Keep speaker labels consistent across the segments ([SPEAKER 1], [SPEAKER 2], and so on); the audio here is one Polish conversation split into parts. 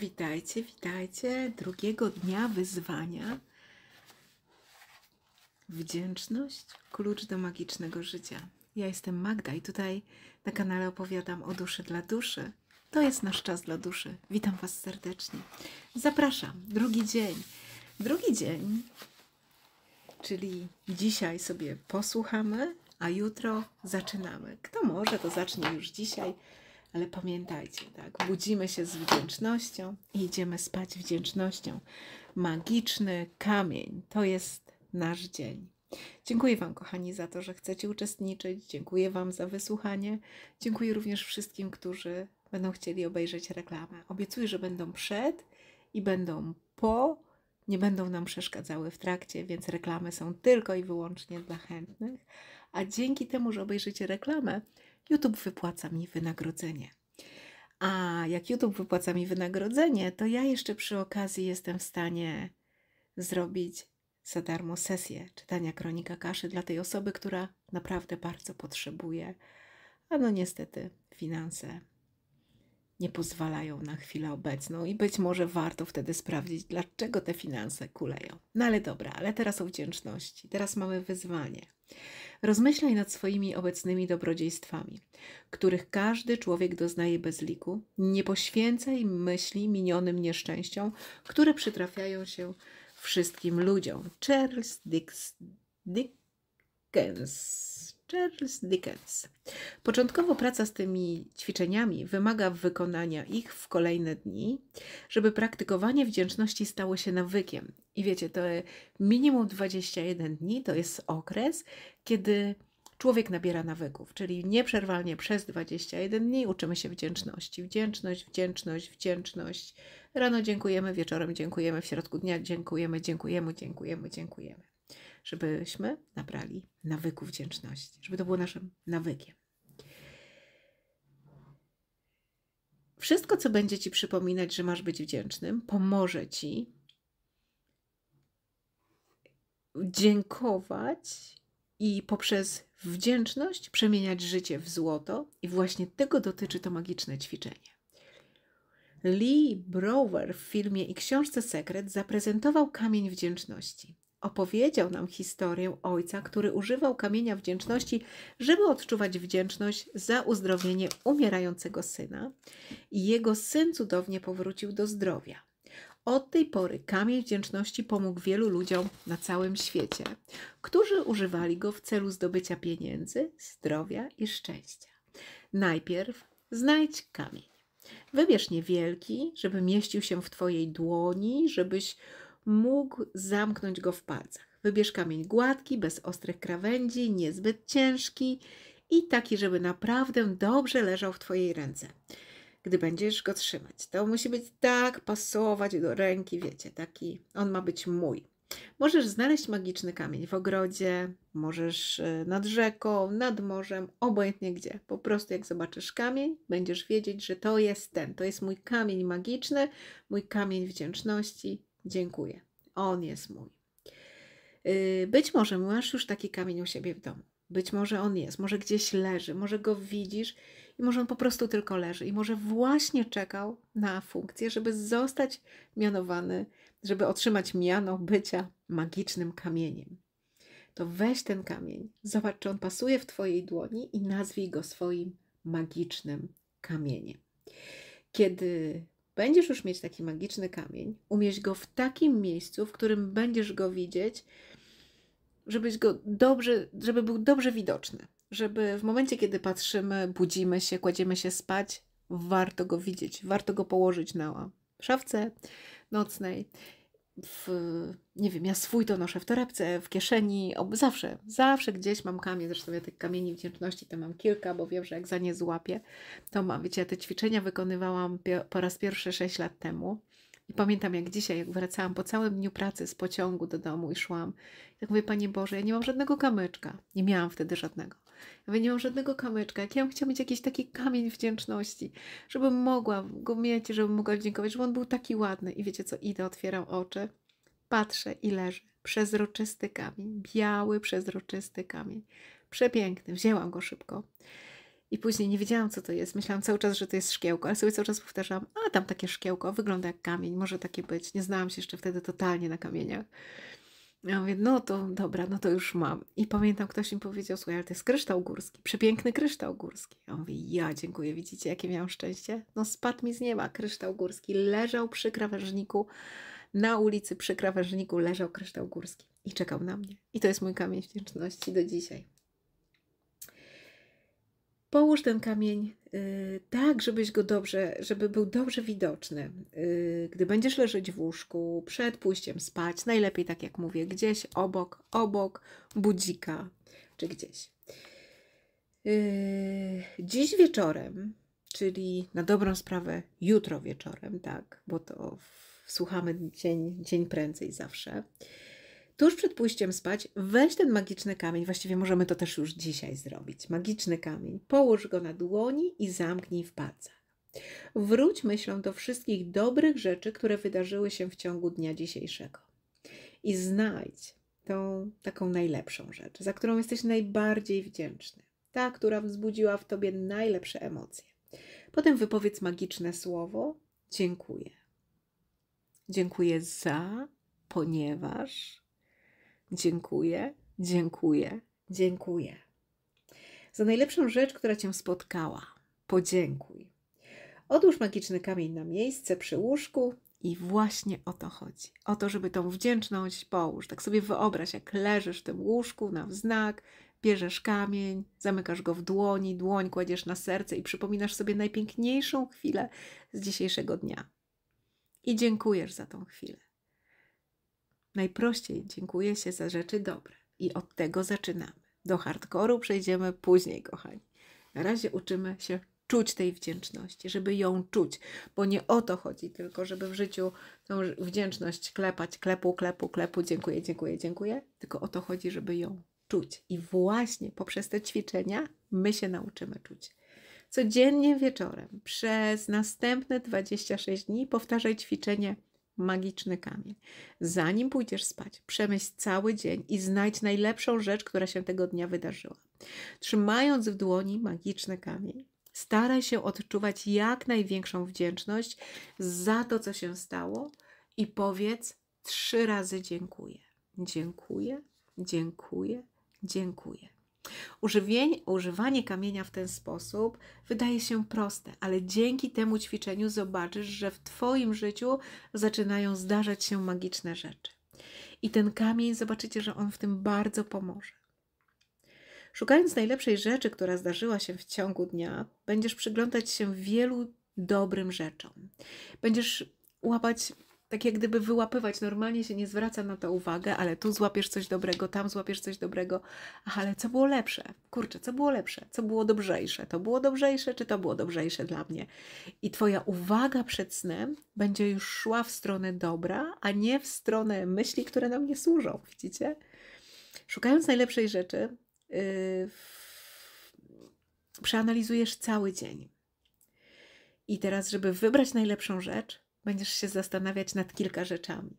[SPEAKER 1] Witajcie, witajcie drugiego dnia wyzwania. Wdzięczność, klucz do magicznego życia. Ja jestem Magda i tutaj na kanale opowiadam o duszy dla duszy. To jest nasz czas dla duszy. Witam Was serdecznie. Zapraszam. Drugi dzień. Drugi dzień, czyli dzisiaj sobie posłuchamy, a jutro zaczynamy. Kto może, to zacznie już dzisiaj ale pamiętajcie, tak, budzimy się z wdzięcznością i idziemy spać wdzięcznością. Magiczny kamień to jest nasz dzień. Dziękuję Wam, kochani, za to, że chcecie uczestniczyć. Dziękuję Wam za wysłuchanie. Dziękuję również wszystkim, którzy będą chcieli obejrzeć reklamę. Obiecuję, że będą przed i będą po. Nie będą nam przeszkadzały w trakcie, więc reklamy są tylko i wyłącznie dla chętnych. A dzięki temu, że obejrzycie reklamę, YouTube wypłaca mi wynagrodzenie. A jak YouTube wypłaca mi wynagrodzenie, to ja jeszcze przy okazji jestem w stanie zrobić za darmo sesję czytania kronika kaszy dla tej osoby, która naprawdę bardzo potrzebuje. A no niestety finanse nie pozwalają na chwilę obecną i być może warto wtedy sprawdzić, dlaczego te finanse kuleją. No ale dobra, ale teraz o wdzięczności. Teraz mamy wyzwanie. Rozmyślaj nad swoimi obecnymi dobrodziejstwami, których każdy człowiek doznaje bez liku. Nie poświęcaj myśli minionym nieszczęściom, które przytrafiają się wszystkim ludziom. Charles Dix, Dickens. Charles Dickens. Początkowo praca z tymi ćwiczeniami wymaga wykonania ich w kolejne dni, żeby praktykowanie wdzięczności stało się nawykiem. I wiecie, to minimum 21 dni to jest okres, kiedy człowiek nabiera nawyków, czyli nieprzerwalnie przez 21 dni uczymy się wdzięczności. Wdzięczność, wdzięczność, wdzięczność. Rano dziękujemy, wieczorem dziękujemy, w środku dnia dziękujemy, dziękujemy, dziękujemy, dziękujemy żebyśmy nabrali nawyku wdzięczności, żeby to było naszym nawykiem. Wszystko, co będzie ci przypominać, że masz być wdzięcznym, pomoże ci dziękować i poprzez wdzięczność przemieniać życie w złoto, i właśnie tego dotyczy to magiczne ćwiczenie. Lee Brower w filmie i książce Sekret zaprezentował kamień wdzięczności opowiedział nam historię ojca, który używał kamienia wdzięczności, żeby odczuwać wdzięczność za uzdrowienie umierającego syna. I jego syn cudownie powrócił do zdrowia. Od tej pory kamień wdzięczności pomógł wielu ludziom na całym świecie, którzy używali go w celu zdobycia pieniędzy, zdrowia i szczęścia. Najpierw znajdź kamień. Wybierz niewielki, żeby mieścił się w Twojej dłoni, żebyś mógł zamknąć go w palcach. Wybierz kamień gładki, bez ostrych krawędzi, niezbyt ciężki i taki, żeby naprawdę dobrze leżał w Twojej ręce, gdy będziesz go trzymać. To musi być tak, pasować do ręki, wiecie, taki, on ma być mój. Możesz znaleźć magiczny kamień w ogrodzie, możesz e, nad rzeką, nad morzem, obojętnie gdzie. Po prostu jak zobaczysz kamień, będziesz wiedzieć, że to jest ten, to jest mój kamień magiczny, mój kamień wdzięczności, Dziękuję. On jest mój. Y, być może masz już taki kamień u siebie w domu. Być może on jest, może gdzieś leży, może go widzisz i może on po prostu tylko leży i może właśnie czekał na funkcję, żeby zostać mianowany, żeby otrzymać miano bycia magicznym kamieniem. To weź ten kamień, zobacz, czy on pasuje w Twojej dłoni i nazwij go swoim magicznym kamieniem. Kiedy będziesz już mieć taki magiczny kamień, umieść go w takim miejscu, w którym będziesz go widzieć, żebyś go dobrze, żeby był dobrze widoczny, żeby w momencie, kiedy patrzymy, budzimy się, kładziemy się spać, warto go widzieć, warto go położyć na szafce nocnej w, nie wiem, ja swój to noszę w torebce, w kieszeni, ob, zawsze, zawsze gdzieś mam kamień, zresztą ja tych kamieni wdzięczności to mam kilka, bo wiem, że jak za nie złapię, to mam. Wiecie, ja te ćwiczenia wykonywałam po raz pierwszy 6 lat temu i pamiętam jak dzisiaj, jak wracałam po całym dniu pracy z pociągu do domu i szłam, tak mówię, Panie Boże, ja nie mam żadnego kamyczka, nie miałam wtedy żadnego. Ja nie mam żadnego kamyczka. Jak ja bym chciała mieć jakiś taki kamień wdzięczności, żebym mogła go mieć, żebym mogła dziękować, żeby on był taki ładny. I wiecie co, idę, otwieram oczy, patrzę i leży przezroczysty kamień, biały, przezroczysty kamień. Przepiękny, wzięłam go szybko. I później nie wiedziałam, co to jest. Myślałam cały czas, że to jest szkiełko, ale sobie cały czas powtarzam, a tam takie szkiełko, wygląda jak kamień, może takie być. Nie znałam się jeszcze wtedy totalnie na kamieniach. Ja mówię, no to dobra, no to już mam. I pamiętam, ktoś mi powiedział, słuchaj, ale to jest kryształ górski, przepiękny kryształ górski. Ja mówię, ja dziękuję, widzicie, jakie miałam szczęście? No spadł mi z nieba kryształ górski, leżał przy krawężniku, na ulicy przy krawężniku leżał kryształ górski i czekał na mnie. I to jest mój kamień wdzięczności do dzisiaj. Połóż ten kamień y, tak, żebyś go dobrze, żeby był dobrze widoczny. Y, gdy będziesz leżeć w łóżku, przed pójściem spać, najlepiej tak jak mówię, gdzieś obok, obok budzika czy gdzieś. Y, dziś wieczorem, czyli na dobrą sprawę jutro wieczorem, tak, bo to słuchamy dzień, dzień prędzej zawsze tuż przed pójściem spać weź ten magiczny kamień, właściwie możemy to też już dzisiaj zrobić, magiczny kamień, połóż go na dłoni i zamknij w palcach. Wróć myślą do wszystkich dobrych rzeczy, które wydarzyły się w ciągu dnia dzisiejszego i znajdź tą taką najlepszą rzecz, za którą jesteś najbardziej wdzięczny, ta, która wzbudziła w tobie najlepsze emocje. Potem wypowiedz magiczne słowo: Dziękuję. Dziękuję za, ponieważ dziękuję, dziękuję, dziękuję. Za najlepszą rzecz, która cię spotkała, podziękuj. Odłóż magiczny kamień na miejsce przy łóżku i właśnie o to chodzi. O to, żeby tą wdzięczność połóż. Tak sobie wyobraź, jak leżysz w tym łóżku na wznak, bierzesz kamień, zamykasz go w dłoni, dłoń kładziesz na serce i przypominasz sobie najpiękniejszą chwilę z dzisiejszego dnia. I dziękujesz za tą chwilę. Najprościej dziękuję się za rzeczy dobre i od tego zaczynamy. Do hardkoru przejdziemy później, kochani. Na razie uczymy się czuć tej wdzięczności, żeby ją czuć, bo nie o to chodzi, tylko żeby w życiu tą wdzięczność klepać, klepu, klepu, klepu, dziękuję, dziękuję, dziękuję, tylko o to chodzi, żeby ją czuć. I właśnie poprzez te ćwiczenia my się nauczymy czuć. Codziennie wieczorem przez następne 26 dni powtarzaj ćwiczenie magiczny kamień. Zanim pójdziesz spać, przemyśl cały dzień i znajdź najlepszą rzecz, która się tego dnia wydarzyła. Trzymając w dłoni magiczny kamień, staraj się odczuwać jak największą wdzięczność za to, co się stało i powiedz trzy razy dziękuję. Dziękuję, dziękuję, dziękuję. Używień, używanie kamienia w ten sposób wydaje się proste, ale dzięki temu ćwiczeniu zobaczysz, że w Twoim życiu zaczynają zdarzać się magiczne rzeczy. I ten kamień, zobaczycie, że on w tym bardzo pomoże. Szukając najlepszej rzeczy, która zdarzyła się w ciągu dnia, będziesz przyglądać się wielu dobrym rzeczom. Będziesz łapać tak jak gdyby wyłapywać, normalnie się nie zwraca na to uwagę, ale tu złapiesz coś dobrego, tam złapiesz coś dobrego, ale co było lepsze? Kurczę, co było lepsze? Co było dobrzejsze? To było dobrzejsze, czy to było dobrzejsze dla mnie? I Twoja uwaga przed snem będzie już szła w stronę dobra, a nie w stronę myśli, które nam nie służą, widzicie? Szukając najlepszej rzeczy, yy, przeanalizujesz cały dzień. I teraz, żeby wybrać najlepszą rzecz, będziesz się zastanawiać nad kilka rzeczami.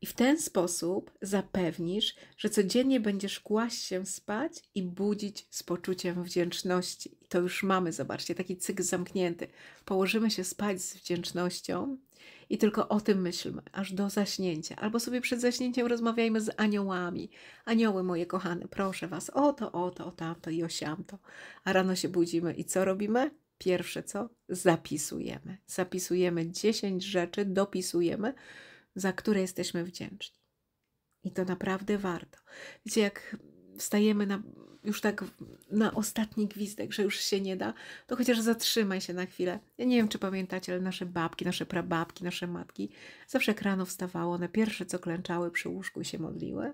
[SPEAKER 1] I w ten sposób zapewnisz, że codziennie będziesz kłaść się spać i budzić z poczuciem wdzięczności. I to już mamy, zobaczcie, taki cykl zamknięty. Położymy się spać z wdzięcznością i tylko o tym myślmy, aż do zaśnięcia. Albo sobie przed zaśnięciem rozmawiajmy z aniołami. Anioły moje kochane, proszę was o to, o to, o tamto i o siamto. A rano się budzimy i co robimy? Pierwsze co? Zapisujemy. Zapisujemy 10 rzeczy, dopisujemy, za które jesteśmy wdzięczni. I to naprawdę warto. Wiecie, jak wstajemy na, już tak na ostatni gwizdek, że już się nie da, to chociaż zatrzymaj się na chwilę. Ja nie wiem, czy pamiętacie, ale nasze babki, nasze prababki, nasze matki zawsze jak rano wstawało, one pierwsze co klęczały przy łóżku i się modliły.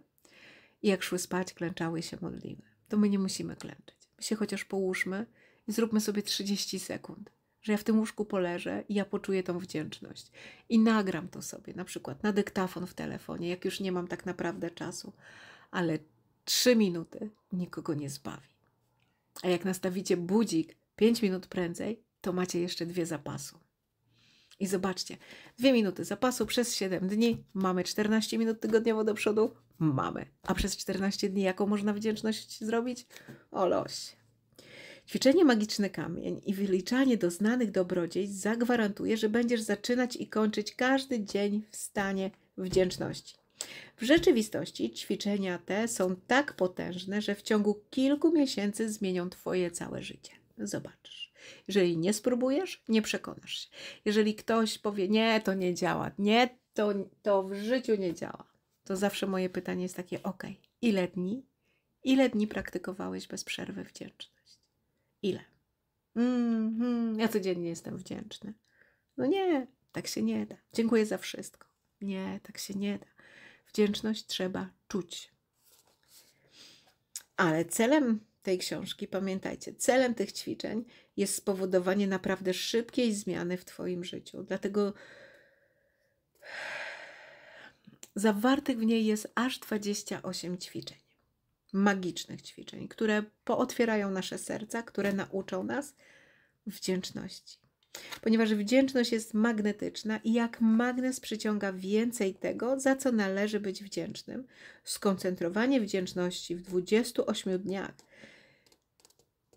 [SPEAKER 1] I jak szły spać, klęczały i się modliły. To my nie musimy klęczyć. My się chociaż połóżmy zróbmy sobie 30 sekund, że ja w tym łóżku poleżę i ja poczuję tą wdzięczność. I nagram to sobie, na przykład na dyktafon w telefonie, jak już nie mam tak naprawdę czasu, ale 3 minuty nikogo nie zbawi. A jak nastawicie budzik 5 minut prędzej, to macie jeszcze dwie zapasu. I zobaczcie, dwie minuty zapasu przez 7 dni, mamy 14 minut tygodniowo do przodu, mamy. A przez 14 dni jaką można wdzięczność zrobić? O Ćwiczenie magiczny kamień i wyliczanie doznanych dobrodziejstw zagwarantuje, że będziesz zaczynać i kończyć każdy dzień w stanie wdzięczności. W rzeczywistości ćwiczenia te są tak potężne, że w ciągu kilku miesięcy zmienią Twoje całe życie. Zobaczysz. Jeżeli nie spróbujesz, nie przekonasz się. Jeżeli ktoś powie, nie, to nie działa, nie, to, to w życiu nie działa, to zawsze moje pytanie jest takie, ok, ile dni, ile dni praktykowałeś bez przerwy wdzięczność? Ile? Mm, ja codziennie jestem wdzięczny. No nie, tak się nie da. Dziękuję za wszystko. Nie, tak się nie da. Wdzięczność trzeba czuć. Ale celem tej książki, pamiętajcie, celem tych ćwiczeń jest spowodowanie naprawdę szybkiej zmiany w Twoim życiu. Dlatego zawartych w niej jest aż 28 ćwiczeń magicznych ćwiczeń, które pootwierają nasze serca, które nauczą nas wdzięczności. Ponieważ wdzięczność jest magnetyczna i jak magnes przyciąga więcej tego, za co należy być wdzięcznym. Skoncentrowanie wdzięczności w 28 dniach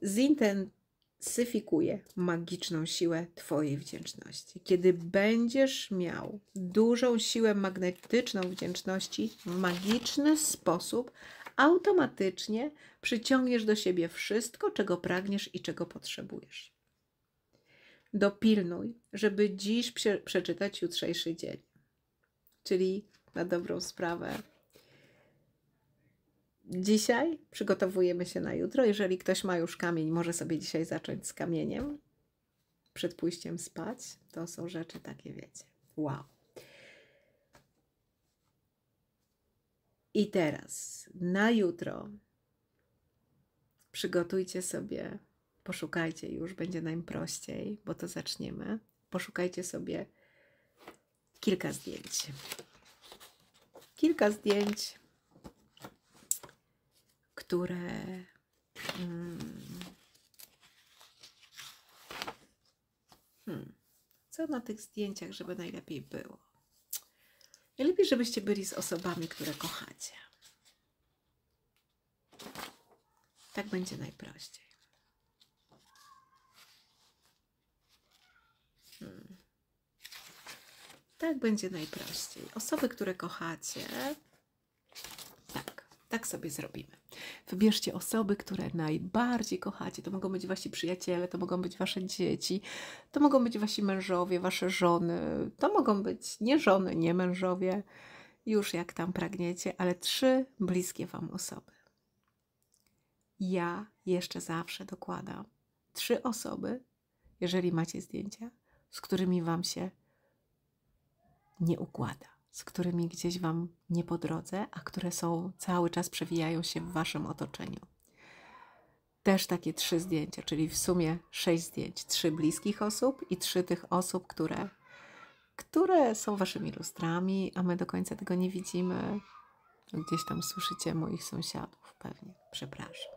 [SPEAKER 1] zintensyfikuje magiczną siłę Twojej wdzięczności. Kiedy będziesz miał dużą siłę magnetyczną wdzięczności, w magiczny sposób automatycznie przyciągniesz do siebie wszystko, czego pragniesz i czego potrzebujesz. Dopilnuj, żeby dziś przeczytać jutrzejszy dzień. Czyli na dobrą sprawę. Dzisiaj przygotowujemy się na jutro. Jeżeli ktoś ma już kamień, może sobie dzisiaj zacząć z kamieniem przed pójściem spać. To są rzeczy takie, wiecie. Wow. I teraz, na jutro, przygotujcie sobie, poszukajcie już, będzie najprościej, bo to zaczniemy. Poszukajcie sobie kilka zdjęć. Kilka zdjęć, które. Hmm, hmm co na tych zdjęciach, żeby najlepiej było? Najlepiej, żebyście byli z osobami, które kochacie. Tak będzie najprościej. Hmm. Tak będzie najprościej. Osoby, które kochacie, tak, tak sobie zrobimy. Wybierzcie osoby, które najbardziej kochacie. To mogą być wasi przyjaciele, to mogą być wasze dzieci, to mogą być wasi mężowie, wasze żony, to mogą być nie żony, nie mężowie, już jak tam pragniecie, ale trzy bliskie wam osoby. Ja jeszcze zawsze dokładam trzy osoby, jeżeli macie zdjęcia, z którymi wam się nie układa z którymi gdzieś Wam nie po drodze, a które są cały czas przewijają się w Waszym otoczeniu. Też takie trzy zdjęcia, czyli w sumie sześć zdjęć. Trzy bliskich osób i trzy tych osób, które, które są Waszymi lustrami, a my do końca tego nie widzimy. Gdzieś tam słyszycie moich sąsiadów, pewnie, przepraszam.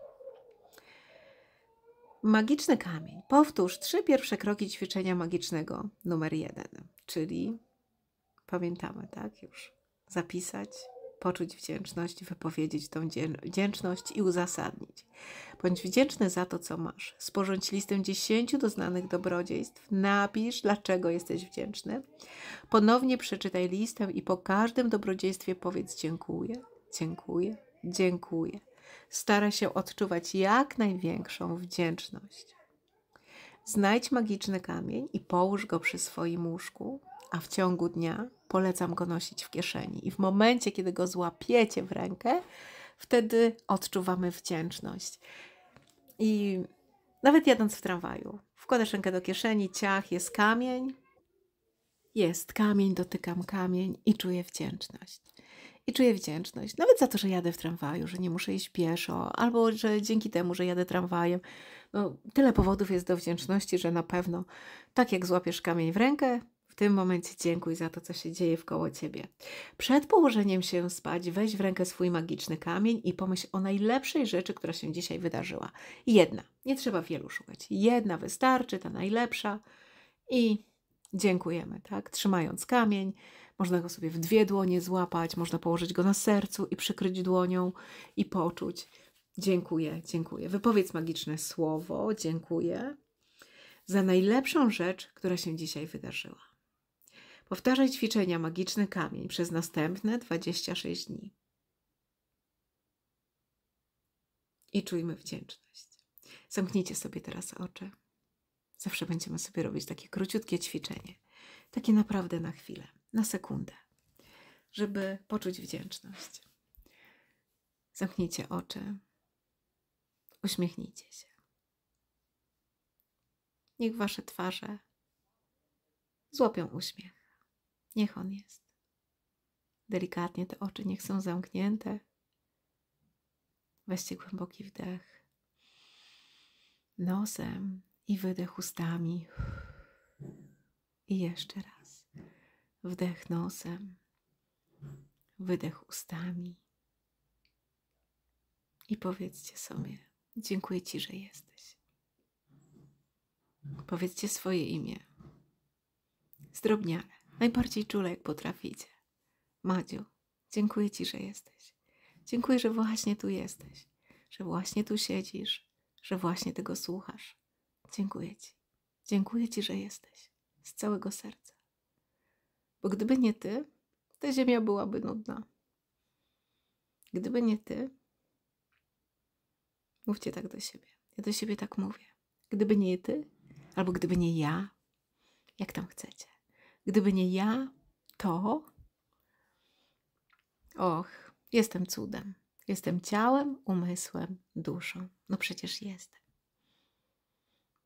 [SPEAKER 1] Magiczny kamień. Powtórz trzy pierwsze kroki ćwiczenia magicznego numer jeden, czyli Pamiętamy, tak? Już zapisać, poczuć wdzięczność, wypowiedzieć tą wdzięczność i uzasadnić. Bądź wdzięczny za to, co masz. Sporządź listę 10 doznanych dobrodziejstw, napisz, dlaczego jesteś wdzięczny. Ponownie przeczytaj listę i po każdym dobrodziejstwie powiedz dziękuję, dziękuję, dziękuję. Stara się odczuwać jak największą wdzięczność. Znajdź magiczny kamień i połóż go przy swoim łóżku, a w ciągu dnia polecam go nosić w kieszeni. I w momencie, kiedy go złapiecie w rękę, wtedy odczuwamy wdzięczność. I nawet jadąc w tramwaju, wkładasz rękę do kieszeni, ciach, jest kamień. Jest kamień, dotykam kamień i czuję wdzięczność. I czuję wdzięczność, nawet za to, że jadę w tramwaju, że nie muszę iść pieszo, albo że dzięki temu, że jadę tramwajem. No, tyle powodów jest do wdzięczności, że na pewno tak jak złapiesz kamień w rękę, tym momencie dziękuj za to, co się dzieje wkoło ciebie. Przed położeniem się spać, weź w rękę swój magiczny kamień i pomyśl o najlepszej rzeczy, która się dzisiaj wydarzyła. Jedna, nie trzeba wielu szukać. Jedna wystarczy, ta najlepsza. I dziękujemy, tak? Trzymając kamień, można go sobie w dwie dłonie złapać, można położyć go na sercu i przykryć dłonią i poczuć. Dziękuję, dziękuję. Wypowiedz magiczne słowo, dziękuję za najlepszą rzecz, która się dzisiaj wydarzyła. Powtarzaj ćwiczenia magiczny kamień przez następne 26 dni. I czujmy wdzięczność. Zamknijcie sobie teraz oczy. Zawsze będziemy sobie robić takie króciutkie ćwiczenie, takie naprawdę na chwilę, na sekundę, żeby poczuć wdzięczność. Zamknijcie oczy, uśmiechnijcie się. Niech wasze twarze złapią uśmiech. Niech on jest. Delikatnie te oczy niech są zamknięte. Weźcie głęboki wdech nosem i wydech ustami. I jeszcze raz. Wdech nosem, wydech ustami. I powiedzcie sobie: Dziękuję Ci, że jesteś. Powiedzcie swoje imię. Zdrobniane najbardziej czule, jak potraficie. Madziu, dziękuję Ci, że jesteś. Dziękuję, że właśnie tu jesteś, że właśnie tu siedzisz, że właśnie tego słuchasz. Dziękuję Ci. Dziękuję Ci, że jesteś. Z całego serca. Bo gdyby nie Ty, ta ziemia byłaby nudna. Gdyby nie Ty, mówcie tak do siebie. Ja do siebie tak mówię. Gdyby nie Ty, albo gdyby nie ja, jak tam chcecie. Gdyby nie ja, to. Och, jestem cudem. Jestem ciałem, umysłem, duszą. No przecież jestem.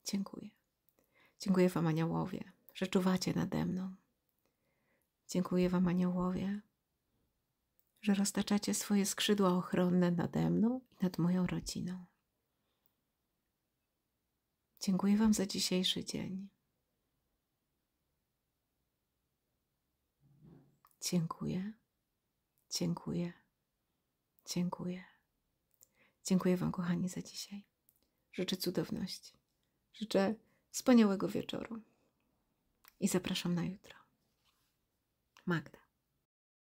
[SPEAKER 1] Dziękuję. Dziękuję Wam, aniołowie, że czuwacie nade mną. Dziękuję Wam, aniołowie, że roztaczacie swoje skrzydła ochronne nade mną i nad moją rodziną. Dziękuję Wam za dzisiejszy dzień. Dziękuję, dziękuję, dziękuję. Dziękuję Wam, kochani, za dzisiaj. Życzę cudowności. Życzę wspaniałego wieczoru. I zapraszam na jutro. Magda.